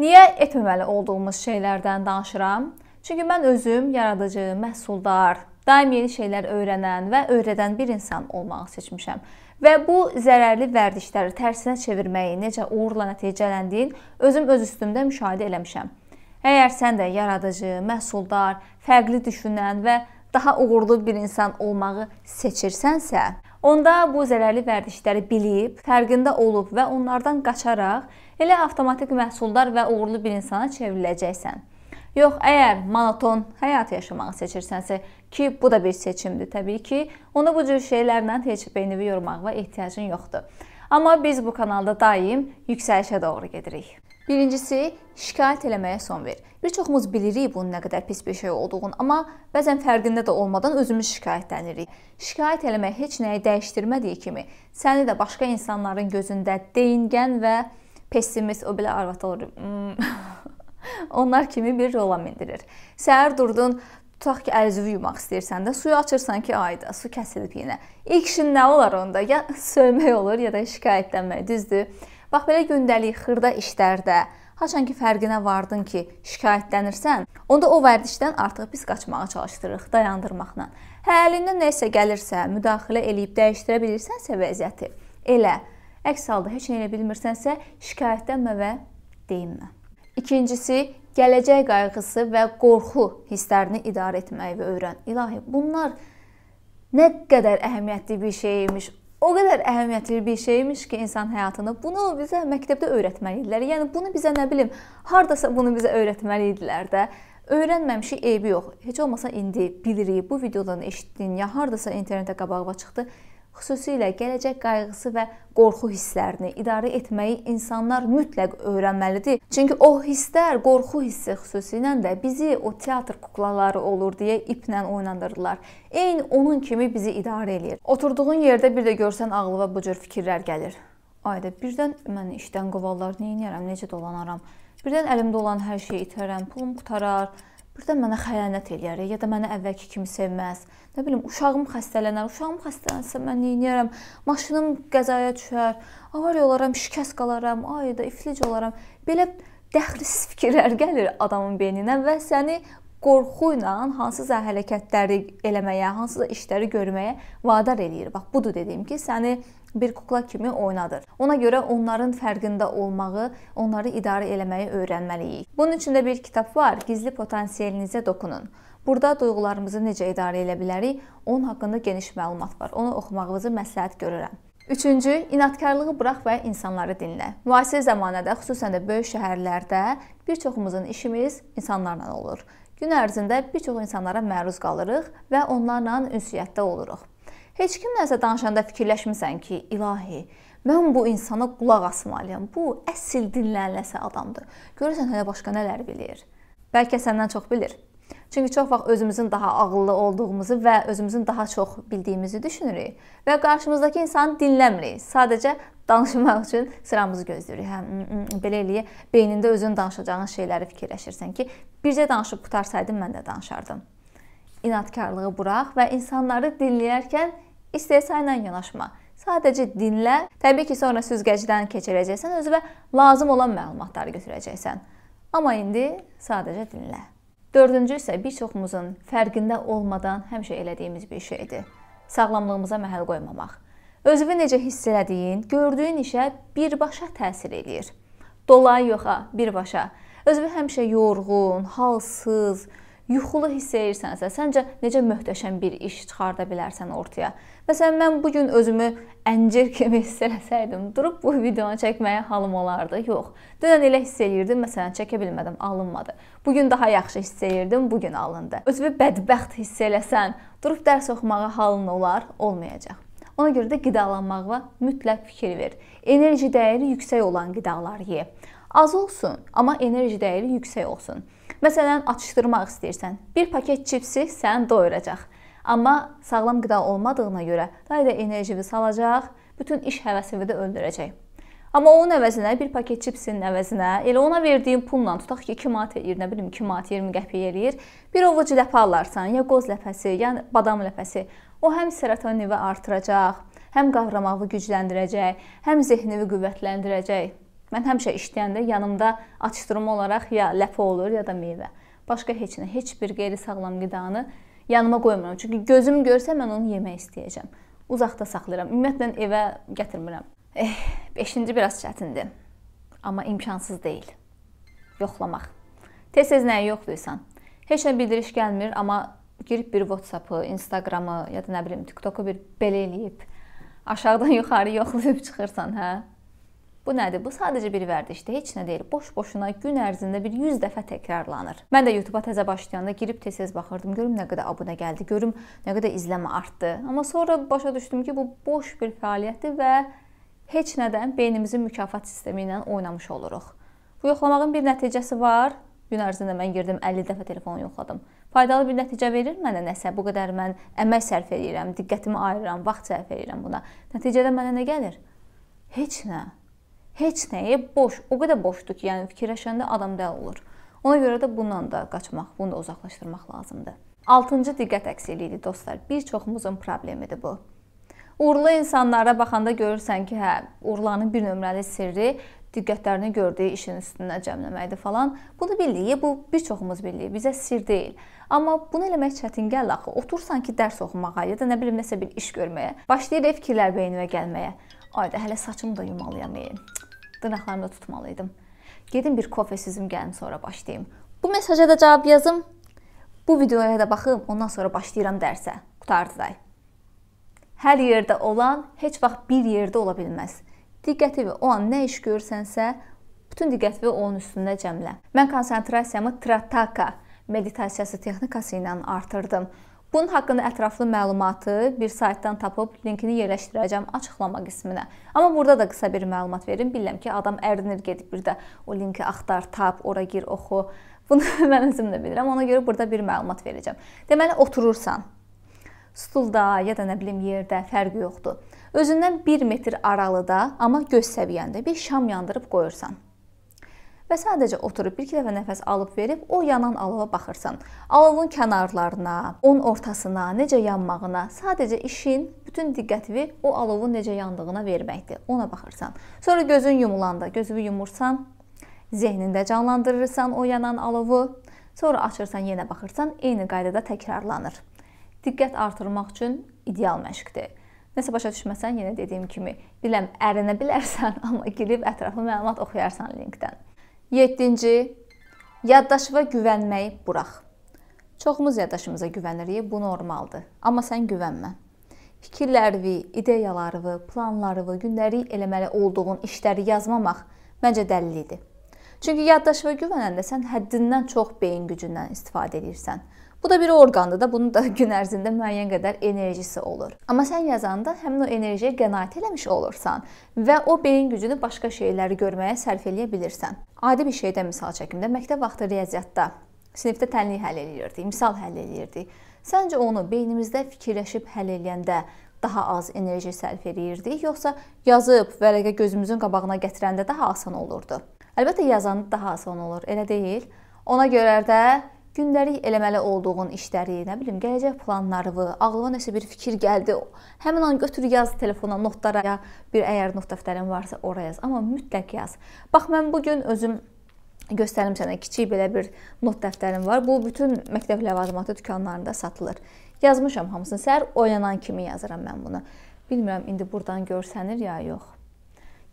Niyə etməməli olduğumuz şeylərdən danışıram? Çünki mən özüm yaradıcı, məhsuldar, daim yeni şeylər öyrənən və öyrədən bir insan olmağı seçmişəm. Və bu zərərli vərdişləri tərsinə çevirməyi, necə uğurla nəticələndiyini özüm öz üstümdə müşahidə eləmişəm. Əgər sən də yaradıcı, məhsuldar, fərqli düşünən və daha uğurlu bir insan olmağı seçirsənsə, onda bu zərərli vərdişləri bilib, fərqində olub və onlardan qaçaraq elə avtomatik məhsuldar və uğurlu bir insana çevriləcəksən. Yox, əgər monoton həyat yaşamağı seçirsənsə, ki bu da bir seçimdir təbii ki, onda bu cür şeylərlə heç beynini yormağa ehtiyacın yoxdur. Amma biz bu kanalda daim yüksəlişə doğru gedirik. Birincisi, şikayət eləməyə son ver. Bir çoxumuz bilirik bunun nə qədər pis bir şey olduğunu, amma bəzən fərqində də olmadan özümüz şikayətlənirik. Şikayət eləmək heç nəyi dəyişdirmədiyi kimi, səni də başqa insanların gözündə deyingən və pessimist, o belə arvator. Hmm. Onlar kimi bir rola mindirir. Səhər durdun, tutaq ki, əl-üzünü yumaq istəyirsən də, suyu açırsan ki, ayda su kəsilib yenə. İlk işin nə olar onda? Ya sövmək olur, ya da şikayətlənmək, düzdür? Bax belə gündəlik xırda işlərdə haçan ki fərqinə vardın ki, şikayətlənirsən, onda o vərdişdən artıq biz qaçmağa çalışdırırıq dayandırmaqla. Hə əlindən nə isə gəlirsə, müdaxilə eləyib dəyişdirə bilirsənsə vəziyyəti, elə Əks halda heç nə edə bilmirsənsə, şikayətlənmə və deyinmə. İkincisi, gələcək qayğısı və qorxu hisslərini idarə etməyi və öyrən. İlahi, bunlar nə qədər əhəmiyyətli bir şey imiş. O qədər əhəmiyyətli bir şeymiş ki, insan həyatını bunu bizə məktəbdə öyrətməli idilər. Yəni bunu bizə nə bilim, hardasa bunu bizə öyrətməli idilər də. Öyrənməmişik, eybi yox. Heç olmasa indi bilirik. Bu videodan eşitdin ya hardasa internetdə qabağa çıxdı xüsusilə gələcək qayğısı və qorxu hisslərini idarə etməyi insanlar mütləq öyrənməlidir. Çünki o hisslər, qorxu hissi xüsusilə də bizi o teatr kuklaları olur deyə iplə oynadırlar. Eyni onun kimi bizi idarə eləyir. Oturduğun yerdə bir də görsən ağlıva bu cür fikirlər gəlir. Ayda birdən mən işdən qovarlar, nə edərəm, necə dolanaram? Birdən əlimdə olan hər şeyi itərəm, pulum qutarar birdən mənə xəyanət eləyər ya da məni əvvəlki kimi sevməz. Nə bilim, uşağım xəstələnər, uşağım xəstələnsə mən nə edərəm? Maşınım qəzaya düşər, avariya olaram, şikəst qalaram, ay da iflic olaram. Belə dəxlsiz fikirlər gəlir adamın beyninə və səni qorxu ilə hansısa hərəkətləri eləməyə, hansısa işləri görməyə vadar eləyir. Bax budur dediyim ki, səni bir kukla kimi oynadır. Ona görə onların fərqində olmağı, onları idarə eləməyi öyrənməliyik. Bunun üçün də bir kitab var, Gizli potensialinizə dokunun. Burada duyğularımızı necə idarə edə bilərik, onun haqqında geniş məlumat var. Onu oxumağınızı məsləhət görürəm. Üçüncü, inadkarlığı burax və insanları dinlə. Müasir zamanədə, xüsusən də böyük şəhərlərdə bir çoxumuzun işimiz insanlarla olur. Gün ərzində bir çox insanlara məruz qalırıq və onlarla ünsiyyətdə oluruq. Heç kimləsə danışanda fikirləşmisən ki, ilahi, mən bu insana qulaq asmalıyam. Bu əsl dinlənləsə adamdır. Görürsən hələ başqa nələr bilir. Bəlkə səndən çox bilir. Çünki çox vaxt özümüzün daha ağıllı olduğumuzu və özümüzün daha çox bildiyimizi düşünürük və qarşımızdakı insanı dinləmirik. Sadəcə danışmaq üçün sıramızı gözləyirik. Hə, belə eləyə beynində özün danışacağın şeyləri fikirləşirsən ki, bircə danışıb qutarsaydım mən də danışardım inadkarlığı burax və insanları dinləyərkən İstehsa ilə yanaşma. Sadəcə dinlə. Təbii ki, sonra süzgəcdən keçirəcəksən, özünə lazım olan məlumatları götürəcəksən. Amma indi sadəcə dinlə. Dördüncü isə bir çoxumuzun fərqində olmadan həmişə elədiyimiz bir şeydir. Sağlamlığımıza məhəl qoymamaq. Özünü necə hiss elədiyin, gördüyün işə birbaşa təsir eləyir. Dolayı yoxa, birbaşa. Özünü həmişə yorğun, halsız, yuxulu hiss edirsənsə, səncə necə möhtəşəm bir iş çıxarda bilərsən ortaya? Məsələn, mən bu gün özümü əncir kimi hiss eləsəydim, durub bu videonu çəkməyə halım olardı? Yox. Dünən elə hiss eləyirdim, məsələn, çəkə bilmədim, alınmadı. Bu gün daha yaxşı hiss eləyirdim, bu gün alındı. Özünü bədbəxt hiss eləsən, durub dərs oxumağa halın olar? Olmayacaq. Ona görə də qidalanmağa mütləq fikir ver. Enerji dəyəri yüksək olan qidalar ye. Az olsun, amma enerji dəyəri yüksək olsun. Məsələn, açışdırmaq istəyirsən, bir paket çipsi səni doyuracaq. Amma sağlam qida olmadığına görə daha da enerjini salacaq, bütün iş həvəsini də öldürəcək. Amma onun əvəzinə bir paket çipsinin əvəzinə elə ona verdiyin pulla tutaq ki 2 manat yerinə bilim 2 manat 20 qəpiyə eləyir, bir ovuc ləpə alarsan, ya qoz ləpəsi, ya badam ləpəsi. O həm serotoninini artıracaq, həm qavramağı gücləndirəcək, həm zehnini qüvvətləndirəcək. Mən həmişə işləyəndə yanımda açdırma olaraq ya ləpə olur, ya da meyvə. Başqa heç nə, heç bir qeyri-sağlam qidanı yanıma qoymuram. Çünki gözüm görsə mən onu yemək istəyəcəm. Uzaqda saxlayıram. Ümumiyyətlə evə gətirmirəm. Eh, 5-ci biraz çətindir. Amma imkansız deyil. Yoxlamaq. Tez-tez nəyi yoxlayırsan. Heç nə bildiriş gəlmir, amma girib bir WhatsApp-ı, Instagram-ı ya da nə bilim TikTok-u bir belə eləyib aşağıdan yuxarı yoxlayıb çıxırsan, hə? Bu nədir? Bu sadəcə bir vərdişdir, heç nə deyil. Boş-boşuna gün ərzində bir 100 dəfə təkrarlanır. Mən də YouTube-a təzə başlayanda girib tez-tez baxırdım, görüm nə qədər abunə gəldi, görüm nə qədər izləmə artdı. Amma sonra başa düşdüm ki, bu boş bir fəaliyyətdir və heç nədən beynimizin mükafat sistemi ilə oynamış oluruq. Bu yoxlamağın bir nəticəsi var. Gün ərzində mən girdim 50 dəfə telefonu yoxladım. Faydalı bir nəticə verir mənə nəsə. Bu qədər mən əmək sərf edirəm, diqqətimi ayırıram, vaxt sərf edirəm buna. Nəticədə mənə nə gəlir? Heç nə heç nəyi boş, o qədər boşdur ki, yəni fikirləşəndə adam dəli olur. Ona görə də bundan da qaçmaq, bunu da uzaqlaşdırmaq lazımdır. 6-cı diqqət əksikliyidir dostlar. Bir çoxumuzun problemidir bu. Uğurlu insanlara baxanda görürsən ki, hə, uğurlarının bir nömrəli sirri diqqətlərini gördüyü işin üstünə cəmləməkdir falan. Bunu bildik, bu bir çoxumuz bildik. Bizə sir deyil. Amma bunu eləmək çətin gəlir axı. Otursan ki, dərs oxumağa ya da nə bilim nəsə bir iş görməyə. Başlayır fikirlər beynimə gəlməyə. Ayda hələ saçımı da yumalayam dırnaqlarımda tutmalıydım. Gedim bir kofe süzüm gəlin sonra başlayım. Bu mesaja da cavab yazım. Bu videoya da baxım, ondan sonra başlayıram dərsə. Qutardı day. Hər yerdə olan heç vaxt bir yerdə ola bilməz. Diqqəti və o an nə iş görürsənsə, bütün diqqətini onun üstündə cəmlə. Mən konsentrasiyamı Trataka meditasiyası texnikası ilə artırdım. Bunun haqqında ətraflı məlumatı bir saytdan tapıb linkini yerləşdirəcəm açıqlama qisminə. Amma burada da qısa bir məlumat verim. Bilirəm ki, adam ərdinir gedib bir də o linki axtar, tap, ora gir, oxu. Bunu mən özüm də bilirəm. Ona görə burada bir məlumat verəcəm. Deməli, oturursan stulda ya da nə bilim yerdə fərqi yoxdur. Özündən 1 metr aralıda, amma göz səviyyəndə bir şam yandırıb qoyursan və sadəcə oturub bir-iki dəfə nəfəs alıb verib o yanan alova baxırsan. Alovun kənarlarına, onun ortasına, necə yanmağına, sadəcə işin bütün diqqətini o alovun necə yandığına verməkdir. Ona baxırsan. Sonra gözün yumulanda, gözünü yumursan, zehnində canlandırırsan o yanan alovu. Sonra açırsan, yenə baxırsan, eyni qaydada təkrarlanır. Diqqət artırmaq üçün ideal məşqdir. Nəsə başa düşməsən, yenə dediyim kimi, biləm ərinə bilərsən, amma girib ətraflı məlumat oxuyarsan linkdən. 7-ci yaddaşıva güvənməyi burax. Çoxumuz yaddaşımıza güvənirik, bu normaldır. Amma sən güvənmə. Fikirlərini, ideyalarını, planlarını, gündəlik eləməli olduğun işləri yazmamaq məncə dəlildir. Çünki yaddaşıva güvənəndə sən həddindən çox beyin gücündən istifadə edirsən. Bu da bir orqandır da, bunun da gün ərzində müəyyən qədər enerjisi olur. Amma sən yazanda həmin o enerjiyə qənaət eləmiş olursan və o beyin gücünü başqa şeyləri görməyə sərf eləyə bilirsən. Adi bir şeydə misal çəkim də məktəb vaxtı riyaziyyatda sinifdə tənlik həll eləyirdik, misal həll eləyirdik. Səncə onu beynimizdə fikirləşib həll eləyəndə daha az enerji sərf eləyirdik, yoxsa yazıb vərəqə gözümüzün qabağına gətirəndə daha asan olurdu? Əlbəttə yazanda daha asan olur, elə deyil? Ona görə də gündəlik eləməli olduğun işləri, nə bilim, gələcək planlarını, ağlına nəsə bir fikir gəldi, həmin an götür yaz telefona, notlara, ya bir əgər not dəftərin varsa ora yaz, amma mütləq yaz. Bax mən bu gün özüm göstərim sənə kiçik belə bir not dəftərim var. Bu bütün məktəb ləvazimatı dükanlarında satılır. Yazmışam hamısını. Səhər oyanan kimi yazıram mən bunu. Bilmirəm indi burdan görsənir ya yox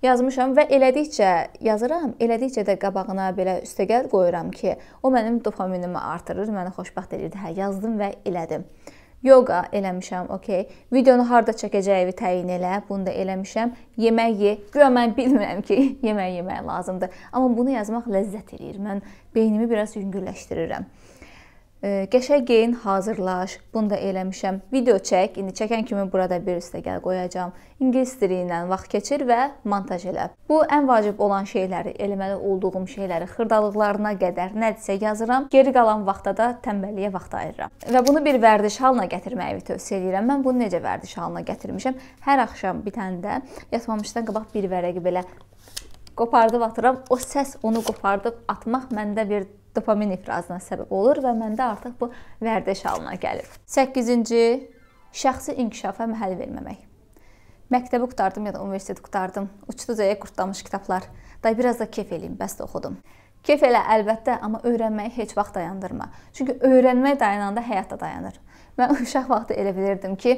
yazmışam və elədikcə yazıram, elədikcə də qabağına belə üstəgəl qoyuram ki, o mənim dopaminimi artırır, məni xoşbəxt edir. Hə, yazdım və elədim. Yoga eləmişəm, okey. Videonu harda çəkəcəyini təyin elə, bunu da eləmişəm. Yemək ye. Güya mən bilmirəm ki, yemək yemək lazımdır. Amma bunu yazmaq ləzzət eləyir. Mən beynimi biraz yüngülləşdirirəm. Qəşəng geyin hazırlaş. Bunu da eləmişəm. Video çək. İndi çəkən kimi burada bir üstəgəl qoyacağam. İngilis dili ilə vaxt keçir və montaj elə. Bu ən vacib olan şeyləri, eləməli olduğum şeyləri xırdalıqlarına qədər nədirsə yazıram. Geri qalan vaxtda da tənbəlliyə vaxt ayırıram. Və bunu bir vərdiş halına gətirməyi tövsiyə edirəm. Mən bunu necə vərdiş halına gətirmişəm? Hər axşam bitəndə yatmamışdan qabaq bir vərəqi belə qopardıb atıram. O səs onu qopardıb atmaq məndə bir dopamin ifrazına səbəb olur və məndə artıq bu vərdiş halına gəlir. 8-ci şəxsi inkişafa məhəl verməmək. Məktəbi qutardım ya da universiteti qutardım. Uçducaya qurtlamış kitablar. Day biraz da kef eləyim, bəs də oxudum. Kef elə əlbəttə, amma öyrənməyi heç vaxt dayandırma. Çünki öyrənmək dayananda həyat da dayanır. Mən uşaq vaxtı elə bilirdim ki,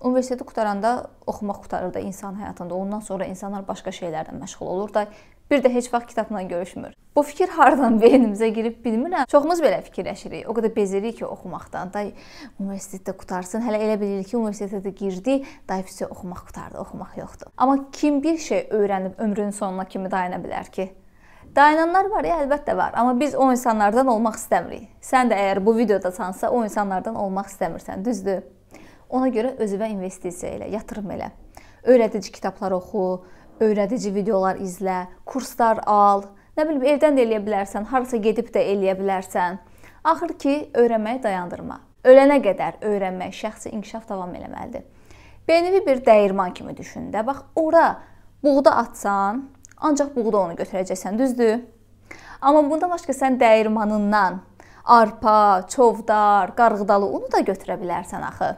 universiteti qutaranda oxumaq qutarır da insan həyatında. Ondan sonra insanlar başqa şeylərlə məşğul olur da bir də heç vaxt kitabla görüşmür. Bu fikir hardan beynimizə girib bilmirəm. Çoxumuz belə fikirləşirik. O qədər bezirik ki, oxumaqdan da universitetdə qutarsın. Hələ elə bilirik ki, universitetə də girdi, dayfisi oxumaq qutardı, oxumaq yoxdur. Amma kim bir şey öyrənib ömrünün sonuna kimi dayana bilər ki? Dayananlar var, ya, əlbəttə var, amma biz o insanlardan olmaq istəmirik. Sən də əgər bu videoda sansa, o insanlardan olmaq istəmirsən, düzdür? Ona görə özünə investisiya elə, yatırım elə. Öyrədici kitablar oxu, öyrədici videolar izlə, kurslar al. Nə bilim, evdən də eləyə bilərsən, harasa gedib də eləyə bilərsən. Axır ki, öyrənməyi dayandırma. Ölənə qədər öyrənmək, şəxsi inkişaf davam eləməlidir. Beynivi bir dəyirman kimi düşün də. Bax, ora buğda atsan, ancaq buğda onu götürəcəksən, düzdür? Amma bundan başqa sən dəyirmanından arpa, çovdar, qarğıdalı unu da götürə bilərsən axı.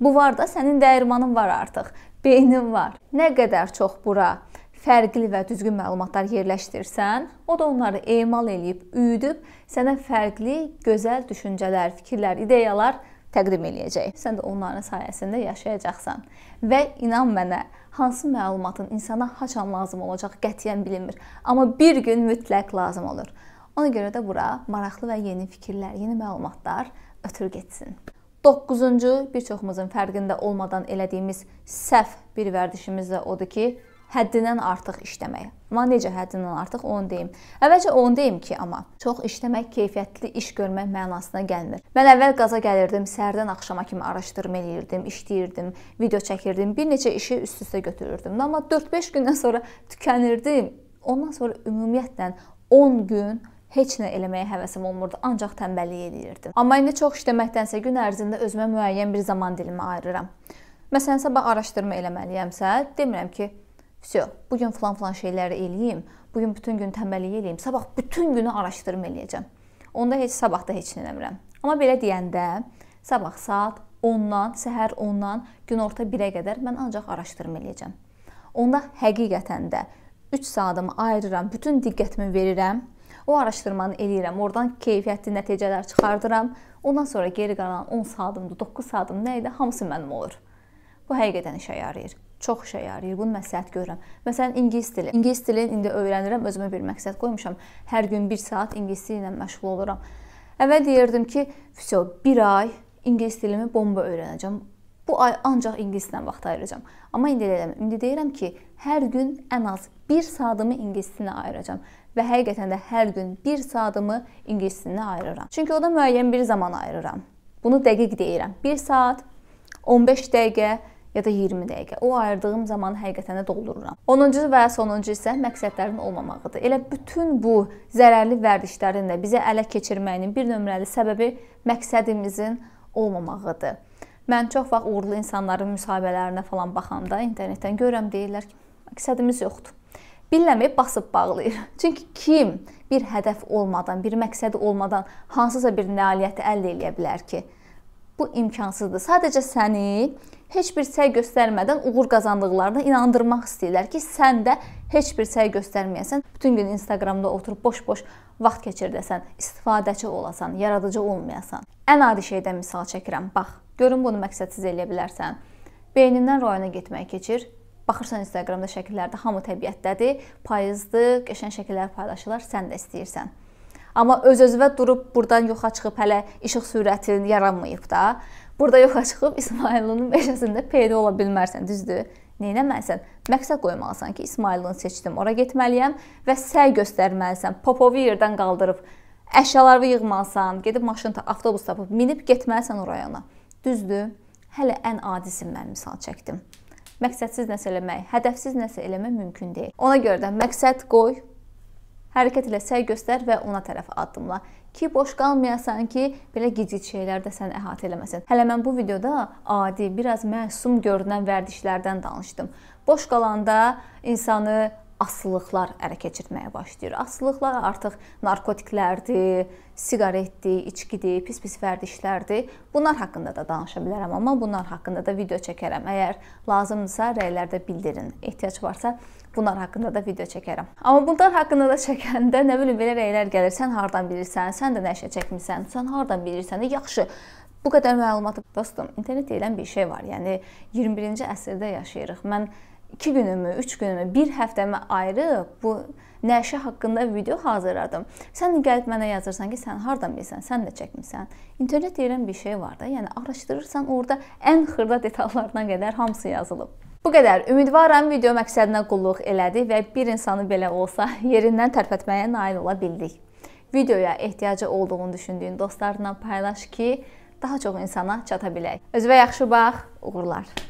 Bu var da sənin dəyirmanın var artıq beynin var. Nə qədər çox bura fərqli və düzgün məlumatlar yerləşdirsən, o da onları emal eləyib, üyüdüb sənə fərqli, gözəl düşüncələr, fikirlər, ideyalar təqdim eləyəcək. Sən də onların sayəsində yaşayacaqsan. Və inan mənə, hansı məlumatın insana haçan lazım olacaq qətiyyən bilinmir, amma bir gün mütləq lazım olur. Ona görə də bura maraqlı və yeni fikirlər, yeni məlumatlar ötür getsin. 9-cu bir çoxumuzun fərqində olmadan elədiyimiz səhv bir vərdişimiz də odur ki, həddindən artıq işləmək. Amma necə həddindən artıq onu deyim. Əvvəlcə onu deyim ki, amma çox işləmək keyfiyyətli iş görmək mənasına gəlmir. Mən əvvəl qaza gəlirdim, səhərdən axşama kimi araşdırma eləyirdim, işləyirdim, video çəkirdim, bir neçə işi üst-üstə götürürdüm. Amma 4-5 gündən sonra tükənirdim. Ondan sonra ümumiyyətlə 10 gün heç nə eləməyə həvəsim olmurdu, ancaq tənbəllik edirdim. Amma indi çox işləməkdənsə gün ərzində özümə müəyyən bir zaman dilimi ayırıram. Məsələn, sabah araşdırma eləməliyəmsə, demirəm ki, "Vsyo, bu gün falan-falan şeyləri eləyim, bu gün bütün gün tənbəllik eləyim, sabah bütün günü araşdırma eləyəcəm." Onda heç sabah da heç nə eləmirəm. Amma belə deyəndə, sabah saat 10-dan, səhər 10-dan günorta 1-ə qədər mən ancaq araşdırma eləyəcəm. Onda həqiqətən də 3 saatımı ayırıram, bütün diqqətimi verirəm O araşdırmanı eləyirəm, oradan keyfiyyətli nəticələr çıxardıram. Ondan sonra geri qalan 10 saatımda, 9 saatım nə idi, hamısı mənim olur. Bu həqiqətən işə yarayır. Çox işə yarayır. Bunu məsləhət görürəm. Məsələn, ingilis dili. İngilis dilini indi öyrənirəm, özümə bir məqsəd qoymuşam. Hər gün 1 saat ingilis dili ilə məşğul oluram. Əvvəl deyirdim ki, "Vəsə, 1 ay ingilis dilimi bomba öyrənəcəm. Bu ay ancaq ingilislə vaxt ayıracağam." Amma indi eləmirəm. İndi deyirəm ki, hər gün ən az 1 saatımı ingilis dilinə ayıracağam və həqiqətən də hər gün 1 saatımı ingilis dilinə ayırıram. Çünki o da müəyyən bir zaman ayırıram. Bunu dəqiq deyirəm. 1 saat, 15 dəqiqə ya da 20 dəqiqə. O ayırdığım zamanı həqiqətən də doldururam. 10-cu və sonuncu isə məqsədlərin olmamağıdır. Elə bütün bu zərərli vərdişlərin də bizə ələ keçirməyinin bir nömrəli səbəbi məqsədimizin olmamağıdır. Mən çox vaxt uğurlu insanların müsahibələrinə falan baxanda internetdən görürəm deyirlər ki, məqsədimiz yoxdur billəməyib basıb bağlayır. Çünki kim bir hədəf olmadan, bir məqsədi olmadan hansısa bir nailiyyəti əldə edə bilər ki? Bu imkansızdır. Sadəcə səni heç bir səy göstərmədən uğur qazandıqlarına inandırmaq istəyirlər ki, sən də heç bir səy göstərməyəsən, bütün gün Instagramda oturub boş-boş vaxt keçirdəsən, istifadəçi olasan, yaradıcı olmayasan. Ən adi şeydən misal çəkirəm. Bax, görün bunu məqsədsiz eləyə bilərsən. Beynindən rayona getmək keçir, Baxırsan Instagramda şəkillərdə hamı təbiətdədir, payızdır, qəşəng şəkillər paylaşırlar, sən də istəyirsən. Amma öz-özünə durub burdan yoxa çıxıb hələ işıq sürətinin yaranmayıb da, burada yoxa çıxıb İsmailonun meşəsində peyda ola bilmərsən, düzdür? Neynəməlisən? Məqsəd qoymalısan ki, İsmailonu seçdim, ora getməliyəm və səy göstərməlisən. Popovu yerdən qaldırıb əşyalarını yığmalısan, gedib maşın avtobus tapıb minib getməlisən o rayona. Düzdür? Hələ ən adisi mən misal çəkdim məqsədsiz nəsə eləmək, hədəfsiz nəsə eləmək mümkün deyil. Ona görə də məqsəd qoy, hərəkət elə, səy göstər və ona tərəf addımla ki, boş qalmayasan ki, belə gicit şeylər də səni əhatə eləməsin. Hələ mən bu videoda adi, biraz məsum görünən vərdişlərdən danışdım. Boş qalanda insanı asılıqlar ərə keçirməyə başlayır. Asılıqlar artıq narkotiklərdir, siqaretdir, içkidir, pis-pis vərdişlərdir. Bunlar haqqında da danışa bilərəm, amma bunlar haqqında da video çəkərəm. Əgər lazımdırsa rəylərdə bildirin. Ehtiyac varsa bunlar haqqında da video çəkərəm. Amma bunlar haqqında da çəkəndə nə bilim belə rəylər gəlir. Sən hardan bilirsən? Sən də nəşə çəkmisən? Sən hardan bilirsən? Yaxşı. Bu qədər məlumatı dostum, internet deyilən bir şey var. Yəni 21-ci əsrdə yaşayırıq. Mən iki günümü, üç günümü, bir həftəmi ayırıb bu nəşə haqqında video hazırladım. Sən də gəlib mənə yazırsan ki, sən hardan bilirsən, sən də çəkmisən. İnternet deyilən bir şey var da, yəni araşdırırsan, orada ən xırda detallarına qədər hamısı yazılıb. Bu qədər. Ümidvaram video məqsədinə qulluq elədi və bir insanı belə olsa yerindən tərpətməyə nail ola bildik. Videoya ehtiyacı olduğunu düşündüyün dostlarla paylaş ki, daha çox insana çata bilək. Özünə yaxşı bax, uğurlar.